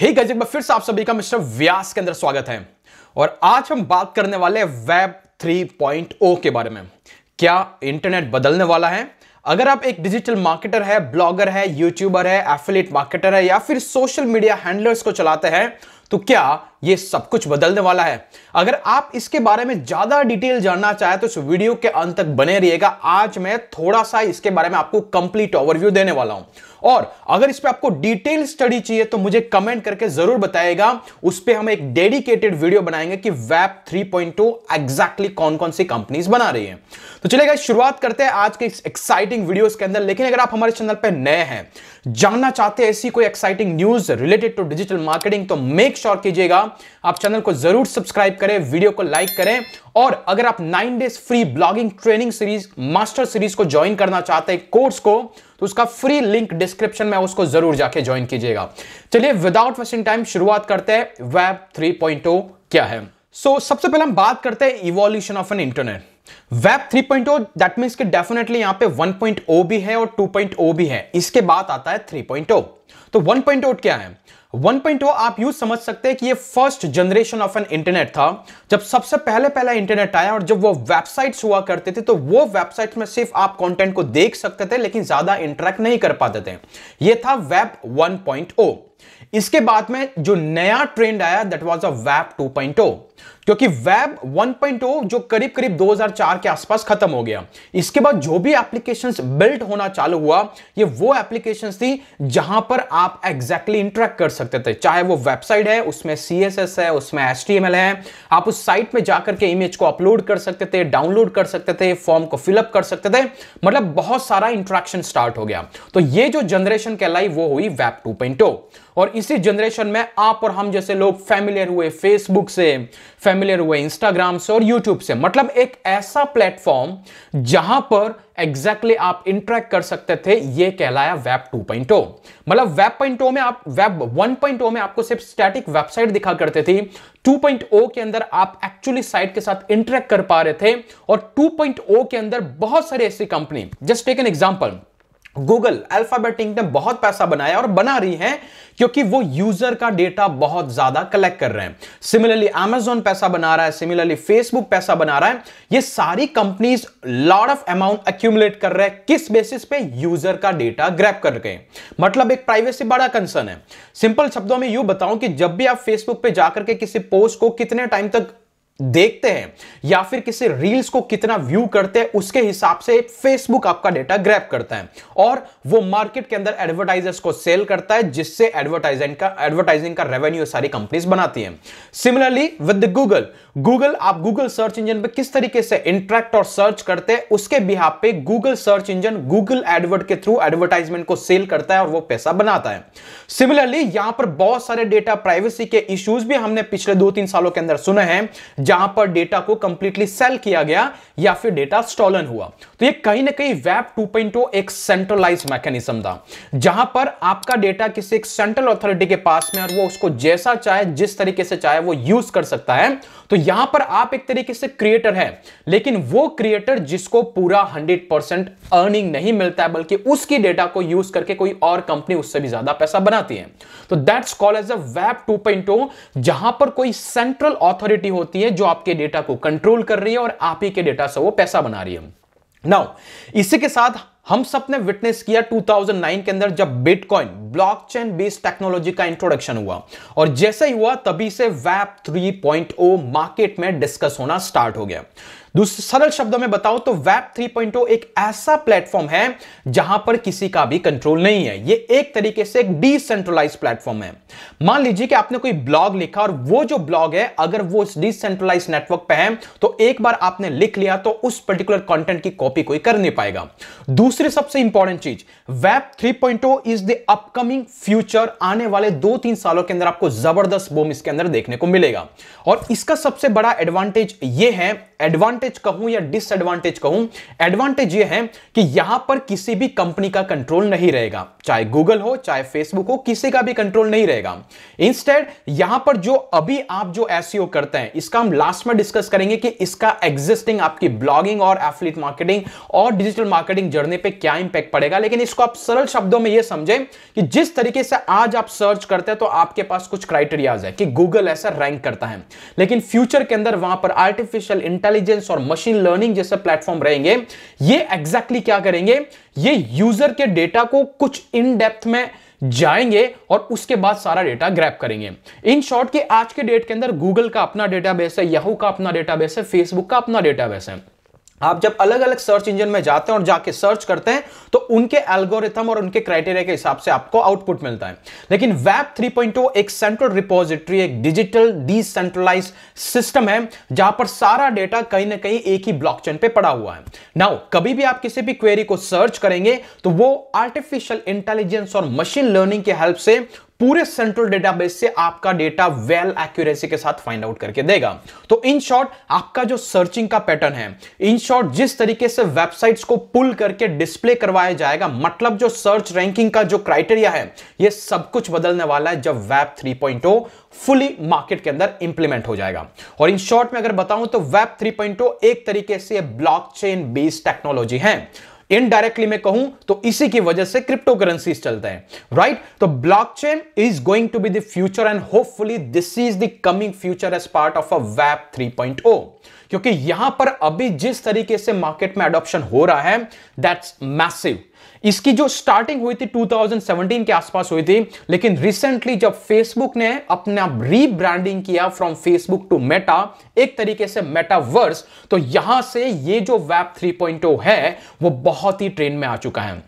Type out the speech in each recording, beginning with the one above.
हे hey में फिर से आप सभी का मिस्टर व्यास के अंदर स्वागत है और आज हम बात करने वाले वेब 3.0 के बारे में क्या इंटरनेट बदलने वाला है अगर आप एक डिजिटल मार्केटर है ब्लॉगर है यूट्यूबर है एफिलेट मार्केटर है या फिर सोशल मीडिया हैंडलर्स को चलाते हैं तो क्या ये सब कुछ बदलने वाला है अगर आप इसके बारे में ज्यादा डिटेल जानना चाहे तो इस वीडियो के अंत तक बने रहिएगा आज मैं थोड़ा सा इसके बारे में आपको कंप्लीट ओवरव्यू देने वाला हूं और अगर इस पर आपको डिटेल स्टडी चाहिए तो मुझे कमेंट करके जरूर बताएगा उस पर हम एक डेडिकेटेड वीडियो बनाएंगे कि वैप टू एग्जैक्टली कौन कौन सी कंपनीज बना रही है तो चलेगा शुरुआत करते हैं आज के एक्साइटिंग वीडियोस के अंदर लेकिन अगर आप हमारे चैनल पर नए हैं जानना चाहते हैं ऐसी कोई exciting news related to digital marketing तो मेक श्योर sure कीजिएगा आप चैनल को जरूर सब्सक्राइब करें वीडियो को लाइक करें और अगर आप nine days free blogging training series master series को ज्वाइन करना चाहते हैं कोर्स को तो उसका फ्री लिंक डिस्क्रिप्शन में उसको जरूर जाके ज्वाइन कीजिएगा चलिए विदाउट वेस्टिंग टाइम शुरुआत करते हैं वेब थ्री oh क्या है सो so, सबसे पहले हम बात करते हैं evolution of an internet web 3.0 that means कि डेफिनेटली यहां पे 1.0 भी है और 2.0 भी है इसके बाद आता है 3.0 तो 1.0 क्या है 1.0 आप यूज समझ सकते हैं कि ये first generation of an internet था जब सबसे पहले पहला इंटरनेट आया और जब वो वेबसाइट्स हुआ करते थे तो वो वेबसाइट्स में सिर्फ आप कंटेंट को देख सकते थे लेकिन ज्यादा इंटरेक्ट नहीं कर पाते थे ये था वेब 1.0 इसके बाद में जो नया ट्रेंड आया दैट वाज अ वेब 2.0 क्योंकि वेब 1.0 जो करीब करीब 2004 के आसपास खत्म हो गया इसके बाद जो भी एप्लीकेशंस बिल्ट होना चालू हुआ ये वो एप्लीकेशंस थी जहां पर आप एग्जैक्टली exactly इंटरेक्ट कर सकते थे चाहे वो वेबसाइट है उसमें सी है उसमें एस है आप उस साइट में जाकर के इमेज को अपलोड कर सकते थे डाउनलोड कर सकते थे फॉर्म को फिलअप कर सकते थे मतलब बहुत सारा इंट्रैक्शन स्टार्ट हो गया तो ये जो जनरेशन कहलाई वो हुई वेब टू oh। और इसी जनरेशन में आप और हम जैसे लोग फैमिलियर हुए फेसबुक से फेमिलियर हुए इंस्टाग्राम से और यूट्यूब से मतलब एक ऐसा प्लेटफॉर्म जहां पर एग्जैक्टली exactly आप इंटरेक्ट कर सकते थे ये कहलाया वेब 2.0 मतलब वेब पॉइंट oh में आप वेब 1.0 में आपको सिर्फ स्टैटिक वेबसाइट दिखा करते थे 2.0 के अंदर आप एक्चुअली साइट के साथ इंटरेक्ट कर पा रहे थे और 2.0 के अंदर बहुत सारी ऐसी company just take an example Google Alphabet Inc ने बहुत पैसा बनाया और बना रही है क्योंकि वो यूजर का डेटा बहुत ज्यादा कलेक्ट कर रहे हैं सिमिलरली अमेजोन पैसा बना रहा है सिमिलरली फेसबुक पैसा बना रहा है ये सारी companies lot of amount accumulate कर रहे हैं किस बेसिस पे यूजर का डेटा ग्रैप कर गए मतलब एक प्राइवेसी बड़ा कंसर्न है सिंपल शब्दों में यू बताऊं कि जब भी आप फेसबुक पे जाकर के किसी पोस्ट को कितने टाइम तक देखते हैं या फिर किसी रील्स को कितना व्यू करते हैं उसके हिसाब से फेसबुक आपका डेटा ग्रैप करता है और वो मार्केट के अंदर एडवर्टाइजर्स को सेल करता है जिससे एडवर्टाइजिंग का एडवर्टाइजिंग का रेवेन्यू सारी कंपनीज बनाती हैं सिमिलरली विद गूगल गूगल आप गूगल सर्च इंजन पे किस तरीके से इंट्रैक्ट और सर्च करते हैं उसके बिहार पे Google search engine Google advert के थ्रू एडवर्टाइजमेंट को सेल करता है और वो पैसा बनाता है सिमिलरली यहां पर बहुत सारे डेटा प्राइवेसी के इश्यूज भी हमने पिछले दो तीन सालों के अंदर सुने हैं जहां पर डेटा को कंप्लीटली सेल किया गया या फिर डेटा स्टॉलन हुआ तो ये कहीं ना कहीं वेब 2.0 एक सेंट्रलाइज मैकेनिज्म था जहां पर आपका डेटा किसी एक सेंट्रल अथॉरिटी के पास में और वो उसको जैसा चाहे जिस तरीके से चाहे वो यूज कर सकता है तो यहां पर आप एक तरीके से क्रिएटर है लेकिन वो क्रिएटर जिसको पूरा हंड्रेड अर्निंग नहीं मिलता है बल्कि उसकी डेटा को यूज करके कोई और कंपनी उससे भी ज्यादा पैसा बनाती है तो that's call as a web 2.0 जहां पर कोई सेंट्रल अथॉरिटी होती है है जो आपके डेटा को कंट्रोल कर रही है और आप ही के डेटा से वो पैसा बना रही है नाउ इसी के साथ हम सब ने विटनेस किया 2009 के अंदर जब बिटकॉइन ब्लॉकचेन बेस्ड टेक्नोलॉजी का इंट्रोडक्शन हुआ और जैसे ही हुआ तभी से वैप 3.0 मार्केट में डिस्कस होना स्टार्ट हो गया सरल शब्दों में बताओ तो वेब 3.0 एक ऐसा प्लेटफॉर्म है जहां पर किसी का भी कंट्रोल नहीं है ये एक तरीके से एक डिसेंट्रलाइज प्लेटफॉर्म है मान लीजिए कि आपने कोई ब्लॉग लिखा और वो जो ब्लॉग है अगर वो डिसेंट्रलाइज नेटवर्क पे है तो एक बार आपने लिख लिया तो उस पर्टिकुलर कंटेंट की कॉपी कोई कर नहीं पाएगा दूसरी सबसे इंपॉर्टेंट चीज web 3.0 is the upcoming future आने वाले दो तीन सालों के अंदर आपको जबरदस्त बोम इसके अंदर देखने को मिलेगा और इसका सबसे बड़ा एडवांटेज यह है एडवांटेज एडवांटेज कहूं या डिसएडवांटेज कहूं एडवांटेज ये है कि यहां पर किसी भी कंपनी का कंट्रोल नहीं रहेगा चाहे गूगल हो चाहे फेसबुक हो किसी का भी कंट्रोल नहीं रहेगा इंस्टेड यहां पर जो अभी आप जो एस e करते हैं इसका हम लास्ट में डिस्कस करेंगे कि इसका एग्जिस्टिंग आपकी ब्लॉगिंग और एफिलिट मार्केटिंग और डिजिटल मार्केटिंग जर्नी पे क्या इंपैक्ट पड़ेगा लेकिन इसको आप सरल शब्दों में यह समझें कि जिस तरीके से आज आप सर्च करते हैं तो आपके पास कुछ क्राइटेरियाज है कि गूगल ऐसा रैंक करता है लेकिन फ्यूचर के अंदर वहां पर आर्टिफिशियल इंटेलिजेंस और मशीन लर्निंग जैसे प्लेटफॉर्म रहेंगे ये एग्जैक्टली exactly क्या करेंगे ये यूजर के डेटा को कुछ इन डेप्थ में जाएंगे और उसके बाद सारा डेटा ग्रैप करेंगे इन शॉर्ट के आज के डेट के अंदर गूगल का अपना डेटाबेस है याहू का अपना डेटाबेस है फेसबुक का अपना डेटाबेस है आप जब अलग अलग सर्च इंजन में जाते हैं और जाके सर्च करते हैं तो उनके एल्गोरिथम और उनके क्राइटेरिया के हिसाब से आपको आउटपुट मिलता है लेकिन वेब 3.0 एक सेंट्रल रिपोजिटरी एक डिजिटल डिसेंट्रलाइज सिस्टम है जहां पर सारा डेटा कहीं ना कहीं एक ही ब्लॉकचेन पे पड़ा हुआ है नाउ कभी भी आप किसी भी क्वेरी को सर्च करेंगे तो वो आर्टिफिशियल इंटेलिजेंस और मशीन लर्निंग के हेल्प से पूरे सेंट्रल डेटाबेस से आपका डेटा वेल एक्यूरेसी के साथ फाइंड आउट करके देगा तो इन शॉर्ट आपका जो सर्चिंग का पैटर्न है इन शॉर्ट जिस तरीके से वेबसाइट्स को पुल करके डिस्प्ले करवाया जाएगा मतलब जो सर्च रैंकिंग का जो क्राइटेरिया है ये सब कुछ बदलने वाला है जब वेब 3.0 फुली मार्केट के अंदर इंप्लीमेंट हो जाएगा और इन शॉर्ट में अगर बताऊं तो वेब 3.0 एक तरीके से ब्लॉकचेन बेस्ड टेक्नोलॉजी है इनडायरेक्टली मैं कहूं तो इसी की वजह से क्रिप्टो करेंसी चलते हैं राइट right? तो blockchain is going to be the future and hopefully this is the coming future as part of a web 3.0 क्योंकि यहां पर अभी जिस तरीके से मार्केट में अडॉप्शन हो रहा है दैट्स मैसिव इसकी जो स्टार्टिंग हुई थी 2017 के आसपास हुई थी लेकिन रिसेंटली जब फेसबुक ने अपना रीब्रांडिंग किया फ्रॉम फेसबुक टू मेटा एक तरीके से मेटावर्स तो यहां से ये जो वेब 3.0 है वो बहुत ही ट्रेन में आ चुका है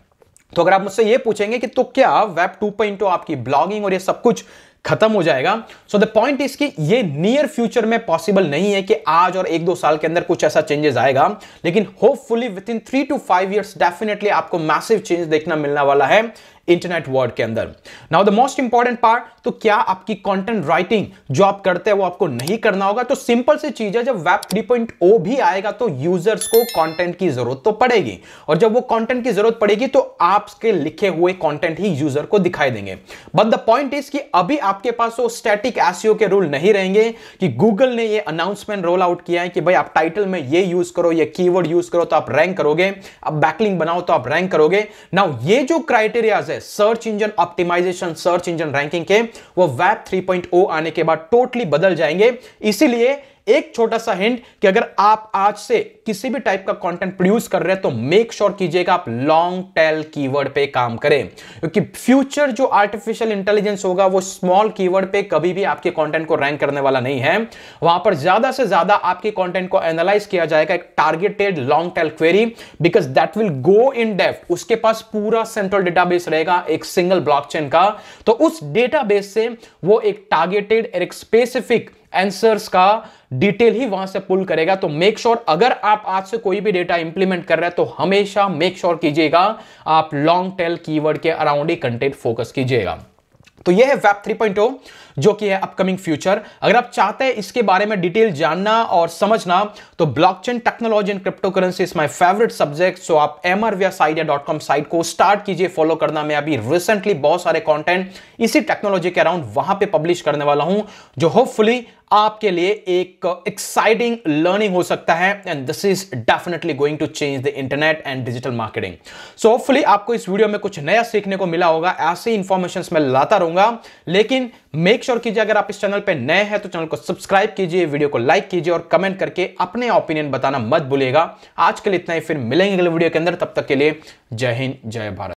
तो अगर आप मुझसे ये पूछेंगे कि तो क्या वेब टू पॉइंट आपकी ब्लॉगिंग और ये सब कुछ खत्म हो जाएगा सो द पॉइंट इज कि ये नियर फ्यूचर में पॉसिबल नहीं है कि आज और एक दो साल के अंदर कुछ ऐसा चेंजेस आएगा लेकिन hopefully within three to five years definitely आपको मैसिव चेंज देखना मिलने वाला है इंटरनेट वर्ड के अंदर now the most important part तो क्या आपकी कंटेंट राइटिंग जो आप करते हैं वो आपको नहीं करना होगा तो सिंपल सी चीज है जब वेब 3.0 भी आएगा तो यूजर्स को कंटेंट की जरूरत तो पड़ेगी और जब वो कंटेंट की जरूरत पड़ेगी तो आपके लिखे हुए कंटेंट ही यूजर को दिखाई देंगे बट द पॉइंट इज कि अभी आपके पास वो स्टैटिक एसईओ e के रूल नहीं रहेंगे कि गूगल ने ये अनाउंसमेंट रोल आउट किया है कि भाई आप टाइटल में ये यूज करो ये कीवर्ड यूज करो तो आप रैंक करोगे आप बैकलिंग बनाओ तो आप रैंक करोगे नाउ ये जो क्राइटेरियाज है है search engine optimisation search engine ranking के वो वैप 3.0 आने के बाद टोटली बदल जाएंगे इसीलिए एक छोटा सा हिंट कि अगर आप आज से किसी भी टाइप का कंटेंट प्रोड्यूस कर रहे हैं तो मेक श्योर sure कीजिएगा आप लॉन्ग टेल कीवर्ड पे काम करें क्योंकि फ्यूचर जो आर्टिफिशियल इंटेलिजेंस होगा वो स्मॉल कीवर्ड पे कभी भी आपके कंटेंट को रैंक करने वाला नहीं है वहां पर ज्यादा से ज्यादा आपके कॉन्टेंट को एनालाइज किया जाएगा एक targeted long tail query because that will go in डेफ उसके पास पूरा सेंट्रल डेटाबेस रहेगा एक सिंगल ब्लॉक का तो उस डेटाबेस से वो एक टारगेटेड एक स्पेसिफिक आंसर्स का डिटेल ही वहां से पुल करेगा तो मेक श्योर sure, अगर आप आज से कोई भी डेटा इंप्लीमेंट कर रहे हैं तो हमेशा मेक श्योर sure कीजिएगा आप लॉन्ग टेल कीवर्ड के अराउंड ही कंटेंट फोकस कीजिएगा तो यह है वेब 3.0 जो कि है अपकमिंग फ्यूचर अगर आप चाहते हैं इसके बारे में डिटेल जानना और समझना तो blockchain technology and cryptocurrency is my favourite subject so आप M R dot com site को स्टार्ट कीजिए फॉलो करना मैं अभी रिसेंटली बहुत सारे कॉन्टेंट इसी टेक्नोलॉजी के अराउंड वहां पर पब्लिश करने वाला हूं जो होपफुली आपके लिए एक एक्साइटिंग लर्निंग हो सकता है and this is definitely going to change the internet and digital marketing so hopefully आपको इस वीडियो में कुछ नया सीखने को मिला होगा ऐसे इंफॉर्मेशन मैं लाता रहूंगा लेकिन मेक श्योर कीजिए अगर आप इस चैनल पर नए हैं तो चैनल को सब्सक्राइब कीजिए वीडियो को लाइक कीजिए और कमेंट करके अपने ओपिनियन बताना मत भूलिएगा आज के लिए इतना ही फिर मिलेंगे अगले वीडियो के अंदर तब तक के लिए जय हिंद जय भारत